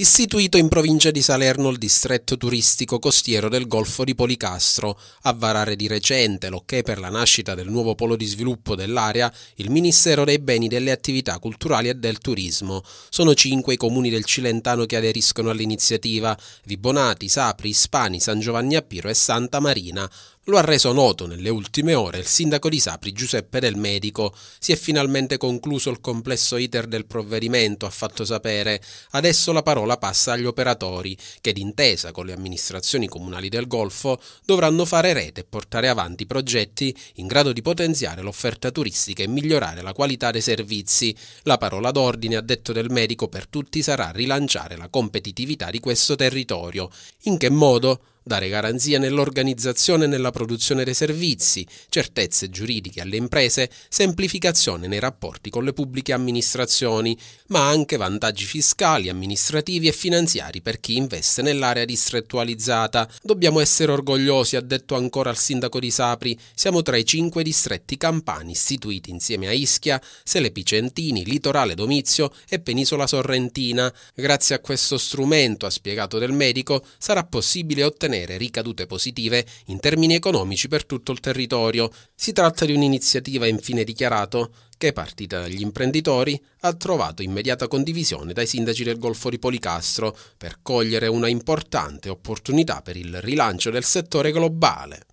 istituito in provincia di Salerno il distretto turistico costiero del Golfo di Policastro, a varare di recente, nonché per la nascita del nuovo polo di sviluppo dell'area, il Ministero dei Beni delle Attività Culturali e del Turismo. Sono cinque i comuni del Cilentano che aderiscono all'iniziativa, Vibonati, Sapri, Ispani, San Giovanni Appiro e Santa Marina. Lo ha reso noto nelle ultime ore il sindaco di Sapri Giuseppe Del Medico. Si è finalmente concluso il complesso iter del provvedimento, ha fatto sapere. Adesso la parola passa agli operatori, che d'intesa con le amministrazioni comunali del Golfo dovranno fare rete e portare avanti progetti in grado di potenziare l'offerta turistica e migliorare la qualità dei servizi. La parola d'ordine, ha detto Del Medico, per tutti sarà rilanciare la competitività di questo territorio. In che modo? dare garanzia nell'organizzazione e nella produzione dei servizi, certezze giuridiche alle imprese, semplificazione nei rapporti con le pubbliche amministrazioni, ma anche vantaggi fiscali, amministrativi e finanziari per chi investe nell'area distrettualizzata. Dobbiamo essere orgogliosi, ha detto ancora il sindaco di Sapri, siamo tra i cinque distretti campani istituiti insieme a Ischia, Selepi Centini, Litorale Domizio e Penisola Sorrentina. Grazie a questo strumento, ha spiegato del medico, sarà possibile ottenere avere ricadute positive in termini economici per tutto il territorio. Si tratta di un'iniziativa infine dichiarato che, partita dagli imprenditori, ha trovato immediata condivisione dai sindaci del Golfo di Policastro per cogliere una importante opportunità per il rilancio del settore globale.